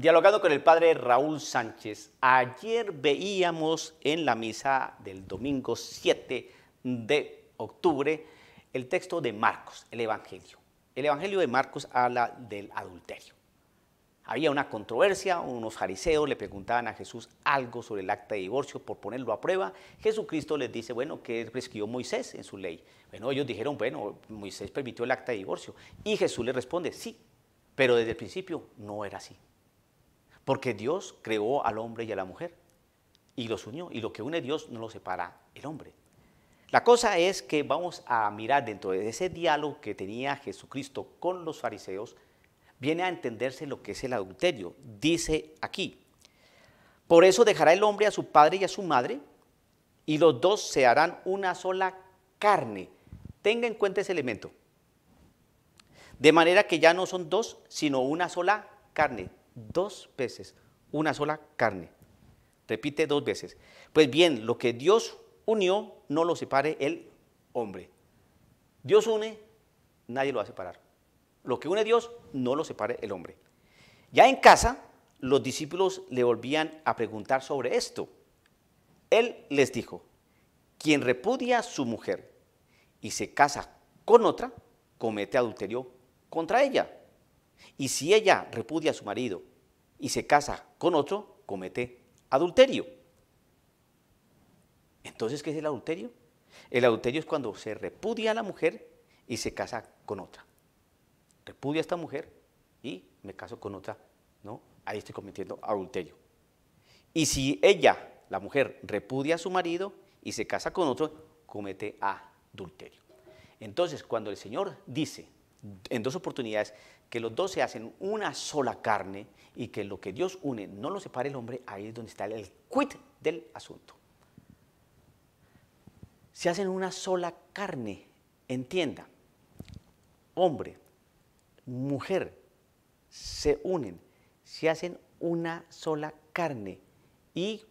Dialogando con el padre Raúl Sánchez, ayer veíamos en la misa del domingo 7 de octubre el texto de Marcos, el Evangelio. El Evangelio de Marcos habla del adulterio. Había una controversia, unos fariseos le preguntaban a Jesús algo sobre el acta de divorcio por ponerlo a prueba. Jesucristo les dice, bueno, ¿qué prescribió Moisés en su ley? Bueno, ellos dijeron, bueno, Moisés permitió el acta de divorcio. Y Jesús les responde, sí, pero desde el principio no era así. Porque Dios creó al hombre y a la mujer y los unió. Y lo que une Dios no lo separa el hombre. La cosa es que vamos a mirar dentro de ese diálogo que tenía Jesucristo con los fariseos, viene a entenderse lo que es el adulterio. Dice aquí, por eso dejará el hombre a su padre y a su madre, y los dos se harán una sola carne. Tenga en cuenta ese elemento. De manera que ya no son dos, sino una sola carne dos veces una sola carne. Repite dos veces. Pues bien, lo que Dios unió, no lo separe el hombre. Dios une, nadie lo va a separar. Lo que une Dios, no lo separe el hombre. Ya en casa, los discípulos le volvían a preguntar sobre esto. Él les dijo, quien repudia a su mujer y se casa con otra, comete adulterio contra ella. Y si ella repudia a su marido y se casa con otro, comete adulterio. Entonces, ¿qué es el adulterio? El adulterio es cuando se repudia a la mujer y se casa con otra. Repudia a esta mujer y me caso con otra, ¿no? Ahí estoy cometiendo adulterio. Y si ella, la mujer, repudia a su marido y se casa con otro, comete adulterio. Entonces, cuando el Señor dice en dos oportunidades, que los dos se hacen una sola carne y que lo que Dios une no lo separe el hombre, ahí es donde está el quit del asunto. Se hacen una sola carne, entienda, hombre, mujer, se unen, se hacen una sola carne y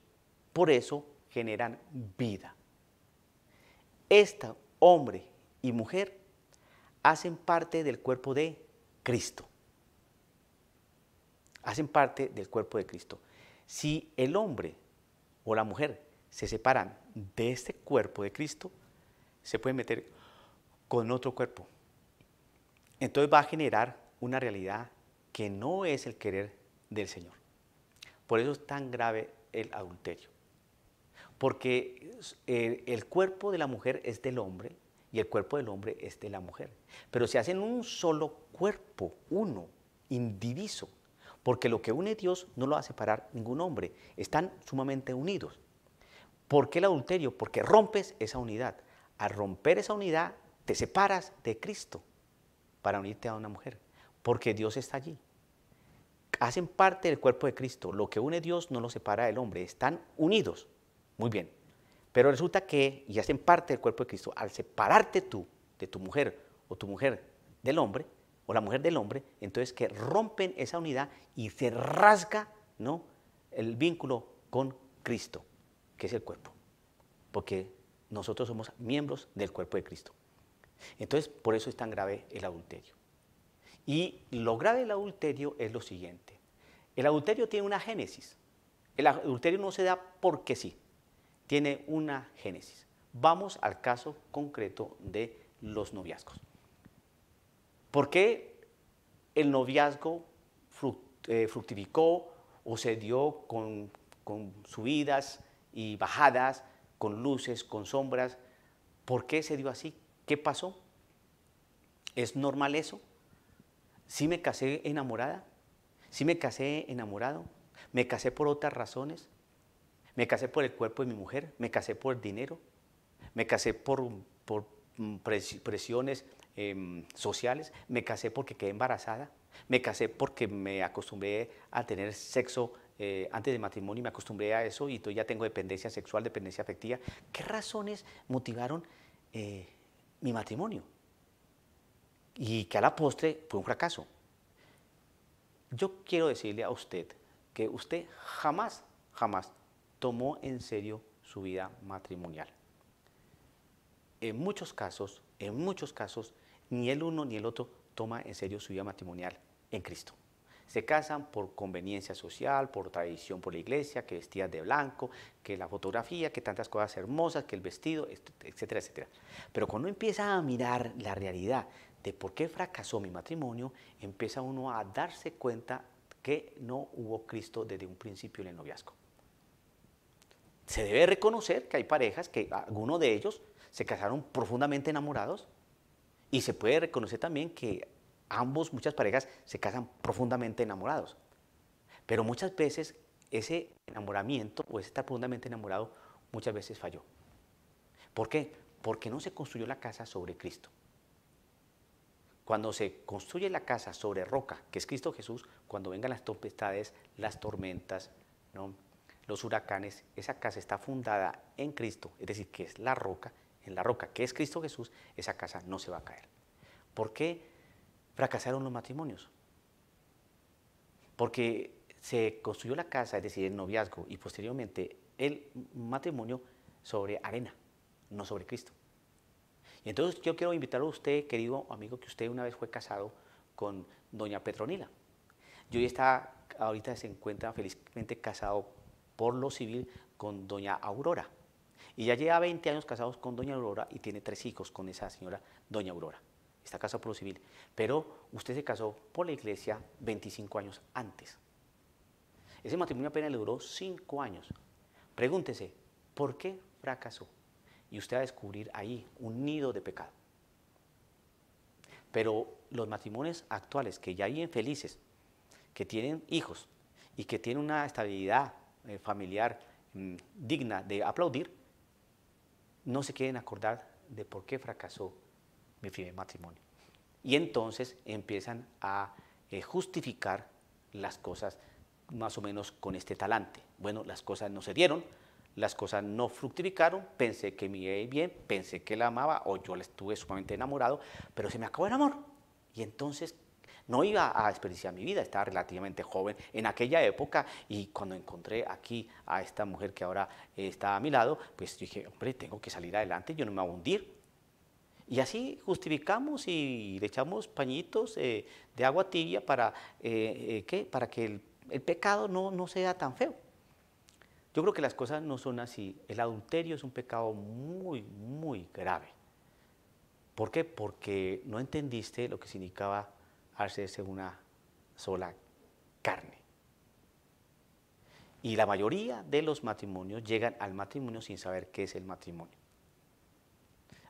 por eso generan vida. Esta hombre y mujer hacen parte del cuerpo de Cristo. Hacen parte del cuerpo de Cristo. Si el hombre o la mujer se separan de este cuerpo de Cristo, se pueden meter con otro cuerpo. Entonces va a generar una realidad que no es el querer del Señor. Por eso es tan grave el adulterio. Porque el, el cuerpo de la mujer es del hombre y el cuerpo del hombre es de la mujer. Pero se hacen un solo cuerpo, uno, indiviso, porque lo que une Dios no lo va a separar ningún hombre, están sumamente unidos. ¿Por qué el adulterio? Porque rompes esa unidad. Al romper esa unidad, te separas de Cristo para unirte a una mujer, porque Dios está allí. Hacen parte del cuerpo de Cristo. Lo que une Dios no lo separa del hombre, están unidos. Muy bien. Pero resulta que, y hacen parte del cuerpo de Cristo, al separarte tú de tu mujer o tu mujer del hombre, o la mujer del hombre, entonces que rompen esa unidad y se rasga ¿no? el vínculo con Cristo, que es el cuerpo, porque nosotros somos miembros del cuerpo de Cristo. Entonces, por eso es tan grave el adulterio. Y lo grave del adulterio es lo siguiente. El adulterio tiene una génesis. El adulterio no se da porque sí tiene una génesis. Vamos al caso concreto de los noviazgos. ¿Por qué el noviazgo eh, fructificó o se dio con, subidas y bajadas, con luces, con sombras? ¿Por qué se dio así? ¿Qué pasó? ¿Es normal eso? ¿Sí me casé enamorada? ¿Sí me casé enamorado? ¿Me casé por otras razones? Me casé por el cuerpo de mi mujer, me casé por dinero, me casé por, mm, presiones em, sociales, me casé porque quedé embarazada, me casé porque me acostumbré a tener sexo eh, antes del matrimonio y me acostumbré a eso y ya tengo dependencia sexual, dependencia afectiva. ¿Qué razones motivaron eh, mi matrimonio? Y que a la postre fue un fracaso. Yo quiero decirle a usted que usted jamás, jamás tomó en serio su vida matrimonial. En muchos casos, en muchos casos, ni el uno ni el otro toma en serio su vida matrimonial en Cristo. Se casan por conveniencia social, por tradición por la iglesia, que vestías de blanco, que la fotografía, que tantas cosas hermosas, que el vestido, etcétera, etcétera. Pero cuando empieza a mirar la realidad de por qué fracasó mi matrimonio, empieza uno a darse cuenta que no hubo Cristo desde un principio en el noviazgo se debe reconocer que hay parejas que alguno de ellos se casaron profundamente enamorados y se puede reconocer también que ambos, muchas parejas, se casan profundamente enamorados. Pero muchas veces ese enamoramiento o ese estar profundamente enamorado muchas veces falló. ¿Por qué? Porque no se construyó la casa sobre Cristo. Cuando se construye la casa sobre roca, que es Cristo Jesús, cuando vengan las tempestades, las tormentas, ¿no? los huracanes, esa casa está fundada en Cristo, es decir, que es la roca, en la roca que es Cristo Jesús, esa casa no se va a caer. ¿Por qué fracasaron los matrimonios? Porque se construyó la casa, es decir, el noviazgo y posteriormente el matrimonio sobre arena, no sobre Cristo. Y entonces yo quiero invitar a usted, querido amigo, que usted una vez fue casado con doña Petronila. Yo ya está, ahorita se encuentra felizmente casado por lo civil con doña Aurora. Y ya lleva 20 años casados con doña Aurora y tiene tres hijos con esa señora doña Aurora. Está casado por lo civil. Pero usted se casó por la iglesia 25 años antes. Ese matrimonio apenas le duró 5 años. Pregúntese, ¿por qué fracasó? Y usted va a descubrir ahí un nido de pecado. Pero los matrimonios actuales que ya hay felices, que tienen hijos y que tienen una estabilidad eh, familiar mm, digna de aplaudir, no se quieren acordar de por qué fracasó mi primer matrimonio. Y entonces empiezan a eh, justificar las cosas más o menos con este talante. Bueno, las cosas no se dieron, las cosas no fructificaron, pensé que me iba bien, pensé que la amaba o yo la estuve sumamente enamorado, pero se me acabó el amor. Y entonces, no iba a desperdiciar mi vida, estaba relativamente joven en aquella época y cuando encontré aquí a esta mujer que ahora está a mi lado, pues dije, hombre, tengo que salir adelante, yo no me voy a hundir. Y así justificamos y le echamos pañitos eh, de agua tibia para, eh, eh, para que el, pecado no, no sea tan feo. Yo creo que las cosas no son así. El adulterio es un pecado muy, muy grave. ¿Por qué? Porque no entendiste lo que significaba hacerse una sola carne. Y la mayoría de los matrimonios llegan al matrimonio sin saber qué es el matrimonio.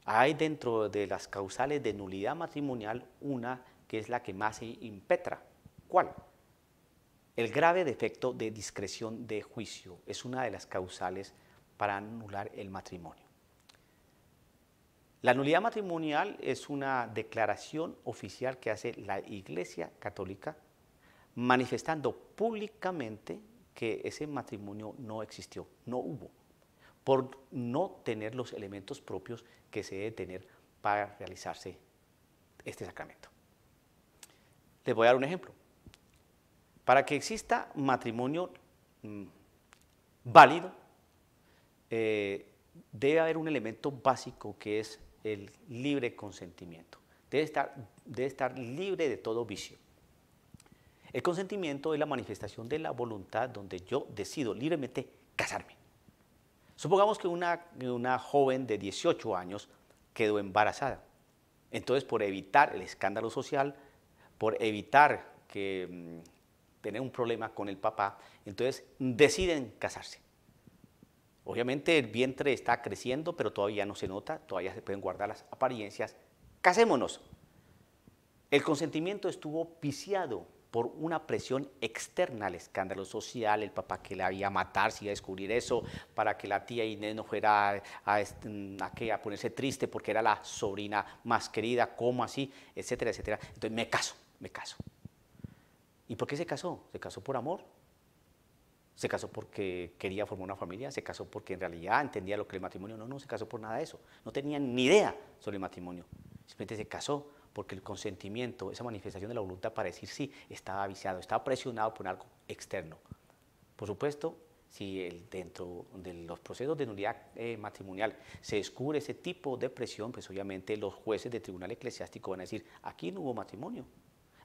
Hay dentro de las causales de nulidad matrimonial una que es la que más se impetra. ¿Cuál? El grave defecto de discreción de juicio es una de las causales para anular el matrimonio. La nulidad matrimonial es una declaración oficial que hace la Iglesia Católica manifestando públicamente que ese matrimonio no existió, no hubo, por no tener los elementos propios que se debe tener para realizarse este sacramento. Les voy a dar un ejemplo. Para que exista matrimonio mm, válido, eh, debe haber un elemento básico que es el libre consentimiento. Debe estar, estar libre de todo vicio. El consentimiento es la manifestación de la voluntad donde yo decido libremente casarme. Supongamos que una, una joven de 18 años quedó embarazada. Entonces, por evitar el escándalo social, por evitar que mm, tener un problema con el papá, entonces deciden casarse. Obviamente el vientre está creciendo, pero todavía no se nota, todavía se pueden guardar las apariencias. Casémonos. El consentimiento estuvo viciado por una presión externa el escándalo social, el papá que la había a matar si iba a descubrir eso, para que la tía Inés no fuera a, mm, a ponerse triste porque era la sobrina más querida, ¿cómo así, etcétera, etcétera. Entonces me caso, me caso. ¿Y por qué se casó? Se casó por amor, se casó porque quería formar una familia, se casó porque en realidad entendía lo que era el matrimonio, no, no se casó por nada de eso, no tenía ni idea sobre el matrimonio, simplemente se casó porque el consentimiento, esa manifestación de la voluntad para decir sí, estaba viciado, estaba presionado por algo externo. Por supuesto, si dentro de los procesos de nulidad eh, matrimonial se descubre ese tipo de presión, pues obviamente los jueces del tribunal eclesiástico van a decir, aquí no hubo matrimonio,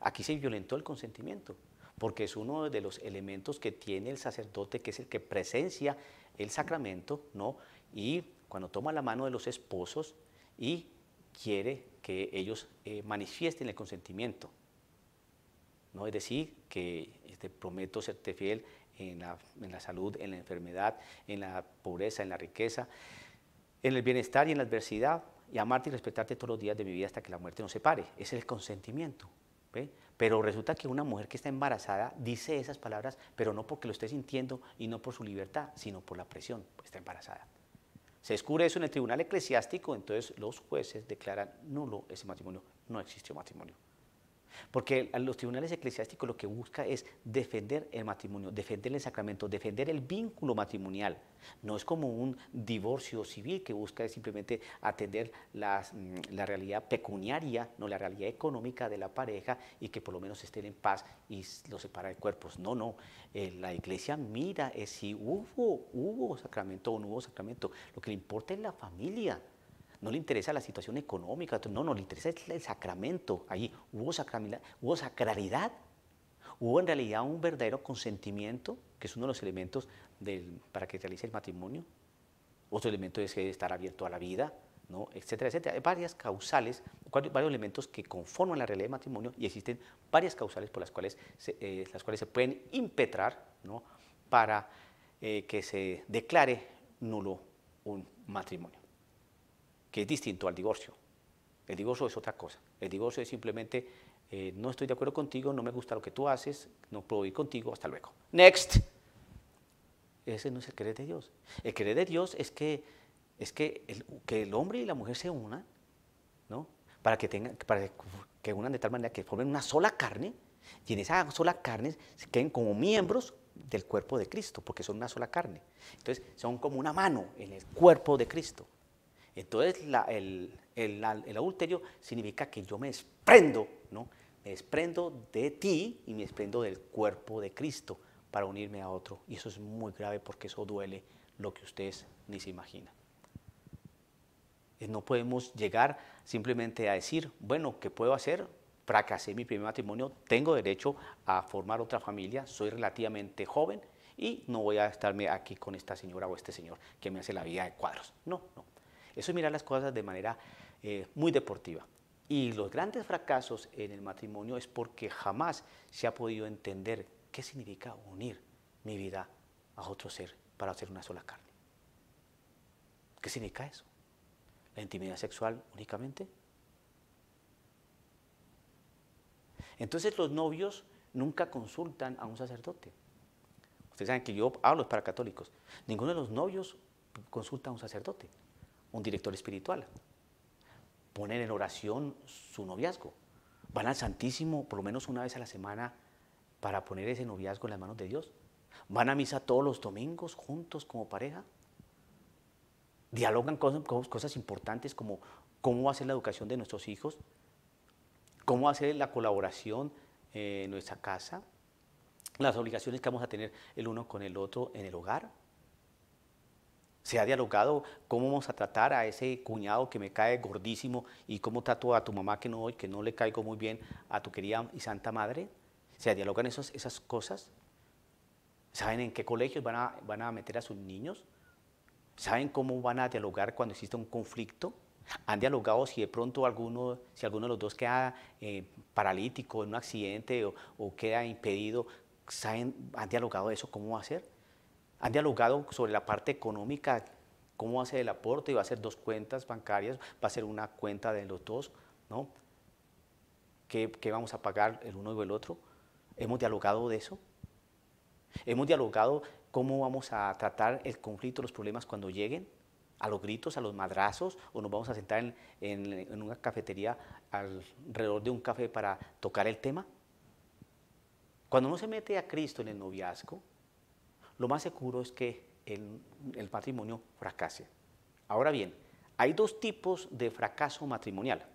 aquí se violentó el consentimiento porque es uno de los elementos que tiene el sacerdote, que es el que presencia el sacramento, ¿no? Y cuando toma la mano de los esposos y quiere que ellos eh, manifiesten el consentimiento, ¿no? Es decir, que este, prometo serte fiel en la, salud, en la enfermedad, en la pobreza, en la riqueza, en el bienestar y en la adversidad, y amarte y respetarte todos los días de mi vida hasta que la muerte nos separe. Ese es el consentimiento. Pero resulta que una mujer que está embarazada dice esas palabras, pero no porque lo esté sintiendo y no por su libertad, sino por la presión, pues, está embarazada. Se descubre eso en el tribunal eclesiástico, entonces los jueces declaran nulo ese matrimonio, no existió matrimonio. Porque los tribunales eclesiásticos lo que busca es defender el matrimonio, defender el sacramento, defender el vínculo matrimonial. No es como un divorcio civil que busca simplemente atender mm, la realidad pecuniaria, no la realidad económica de la pareja y que por lo menos estén en paz y los separa de cuerpos. No, no. Eh, la iglesia mira es eh, si hubo, hubo sacramento o no hubo sacramento. Lo que le importa es la familia no le interesa la situación económica, no, no, le interesa el sacramento. Allí hubo, sacralidad, hubo en realidad un verdadero consentimiento, que es uno de los elementos para que realice el matrimonio. Otro elemento es estar abierto a la vida, ¿no? etcétera, etcétera. Hay varias causales, varios elementos que conforman la realidad del matrimonio y existen varias causales por las cuales se, eh, las cuales se pueden impetrar ¿no? para eh, que se declare nulo un matrimonio que es distinto al divorcio. El divorcio es otra cosa. El divorcio es simplemente, eh, no estoy de acuerdo contigo, no me gusta lo que tú haces, no puedo ir contigo, hasta luego. Next. Ese no es el querer de Dios. El querer de Dios es que, es que, el, que el hombre y la mujer se unan, ¿no? Para que, tengan, para que unan de tal manera que formen una sola carne y en esa sola carne se queden como miembros del cuerpo de Cristo, porque son una sola carne. Entonces son como una mano en el cuerpo de Cristo. Entonces, el, el, adulterio significa que yo me desprendo, ¿no? Me desprendo de ti y me desprendo del cuerpo de Cristo para unirme a otro. Y eso es muy grave porque eso duele lo que ustedes ni se imaginan. Eh, no podemos llegar simplemente a decir, bueno, ¿qué puedo hacer? Fracasé mi primer matrimonio, tengo derecho a formar otra familia, soy relativamente joven y no voy a estarme aquí con esta señora o este señor que me hace la vida de cuadros. No, no. Eso es mirar las cosas de manera eh, muy deportiva. Y los grandes fracasos en el matrimonio es porque jamás se ha podido entender qué significa unir mi vida a otro ser para hacer una sola carne. ¿Qué significa eso? ¿La intimidad sexual únicamente? Entonces los novios nunca consultan a un sacerdote. Ustedes saben que yo hablo para católicos. Ninguno de los novios consulta a un sacerdote un director espiritual. poner en oración su noviazgo. Van al Santísimo por lo menos una vez a la semana para poner ese noviazgo en las manos de Dios. Van a misa todos los domingos juntos como pareja. Dialogan cosas, cosas importantes como cómo hacer la educación de nuestros hijos, cómo hacer la colaboración en nuestra casa, las obligaciones que vamos a tener el uno con el otro en el hogar. Se ha dialogado cómo vamos a tratar a ese cuñado que me cae gordísimo y cómo trato a tu mamá que no, que no le caigo muy bien a tu querida y santa madre. ¿Se dialogan esos, esas cosas? ¿Saben en qué colegios van a, van a meter a sus niños? ¿Saben cómo van a dialogar cuando exista un conflicto? ¿Han dialogado si de pronto alguno, si alguno de los dos queda eh, paralítico en un accidente o, queda impedido? ¿Saben, han dialogado eso? ¿Cómo va a ser? han dialogado sobre la parte económica, cómo va a ser el aporte, va a ser dos cuentas bancarias, va a ser una cuenta de los dos, ¿no? ¿Qué, vamos a pagar el uno y el otro? ¿Hemos dialogado de eso? ¿Hemos dialogado cómo vamos a tratar el conflicto, los problemas cuando lleguen? ¿A los gritos, a los madrazos? ¿O nos vamos a sentar en, en una cafetería alrededor de un café para tocar el tema? Cuando uno se mete a Cristo en el noviazgo, lo más seguro es que el, matrimonio fracase. Ahora bien, hay dos tipos de fracaso matrimonial.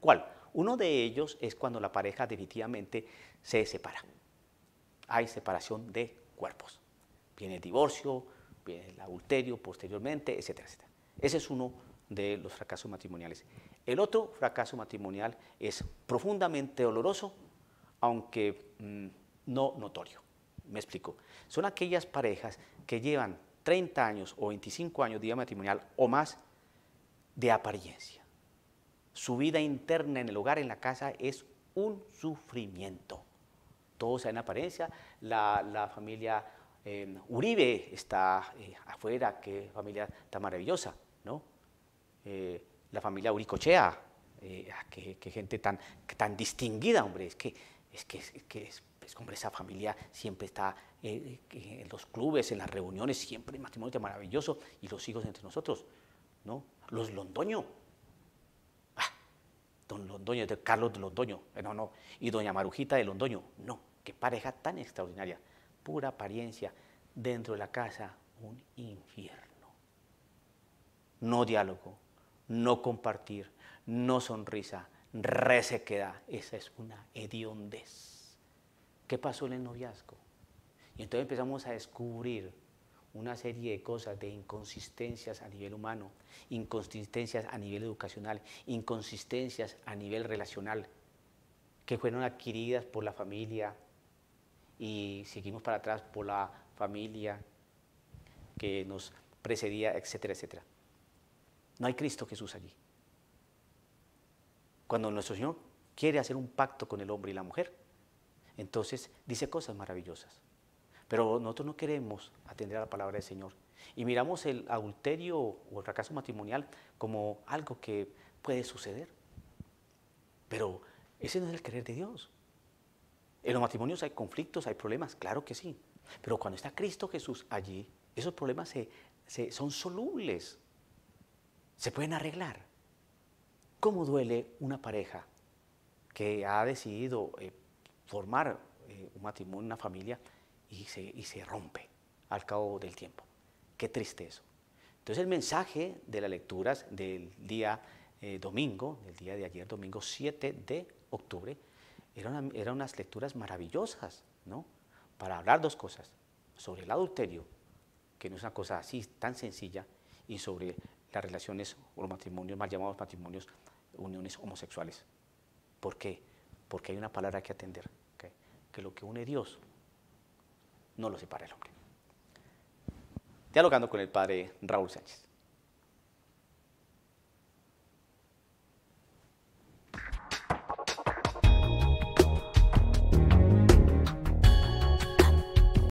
¿Cuál? Uno de ellos es cuando la pareja definitivamente se separa. Hay separación de cuerpos. Viene el divorcio, viene el adulterio posteriormente, etcétera, etcétera. Ese es uno de los fracasos matrimoniales. El otro fracaso matrimonial es profundamente doloroso, aunque mm, no notorio. Me explico. Son aquellas parejas que llevan 30 años o 25 años de matrimonial o más de apariencia. Su vida interna en el hogar, en la casa, es un sufrimiento. Todo sea en apariencia. La, familia eh, Uribe está eh, afuera, qué familia tan maravillosa, ¿no? Eh, la familia Uricochea, ah, qué, gente tan, tan distinguida, hombre, que, es que, es que es pues hombre, esa familia siempre está eh, eh, en los clubes, en las reuniones, siempre el matrimonio maravilloso y los hijos entre nosotros, ¿no? Los Londoño. Ah, don Londoño, de Carlos de Londoño, eh, no, no. Y doña Marujita de Londoño, no. Qué pareja tan extraordinaria. Pura apariencia. Dentro de la casa, un infierno. No diálogo, no compartir, no sonrisa, resequedad. Esa es una hediondez. ¿Qué pasó en el noviazgo? Y entonces empezamos a descubrir una serie de cosas, de inconsistencias a nivel humano, inconsistencias a nivel educacional, inconsistencias a nivel relacional, que fueron adquiridas por la familia y seguimos para atrás por la familia que nos precedía, etcétera, etcétera. No hay Cristo Jesús allí. Cuando nuestro Señor quiere hacer un pacto con el hombre y la mujer, entonces dice cosas maravillosas. Pero nosotros no queremos atender a la palabra del Señor. Y miramos el adulterio o el fracaso matrimonial como algo que puede suceder. Pero ese no es el querer de Dios. En los matrimonios hay conflictos, hay problemas, claro que sí. Pero cuando está Cristo Jesús allí, esos problemas se, son solubles, se pueden arreglar. ¿Cómo duele una pareja que ha decidido eh, formar eh, un matrimonio, una familia, y se, rompe al cabo del tiempo. Qué triste eso. Entonces el mensaje de las lecturas del día eh, domingo, del día de ayer, domingo 7 de octubre, eran, unas lecturas maravillosas, ¿no? Para hablar dos cosas, sobre el adulterio, que no es una cosa así tan sencilla, y sobre las relaciones o los matrimonios, mal llamados matrimonios, uniones homosexuales. ¿Por qué? Porque hay una palabra que atender, que lo que une Dios no lo separa el hombre. Dialogando con el padre Raúl Sánchez.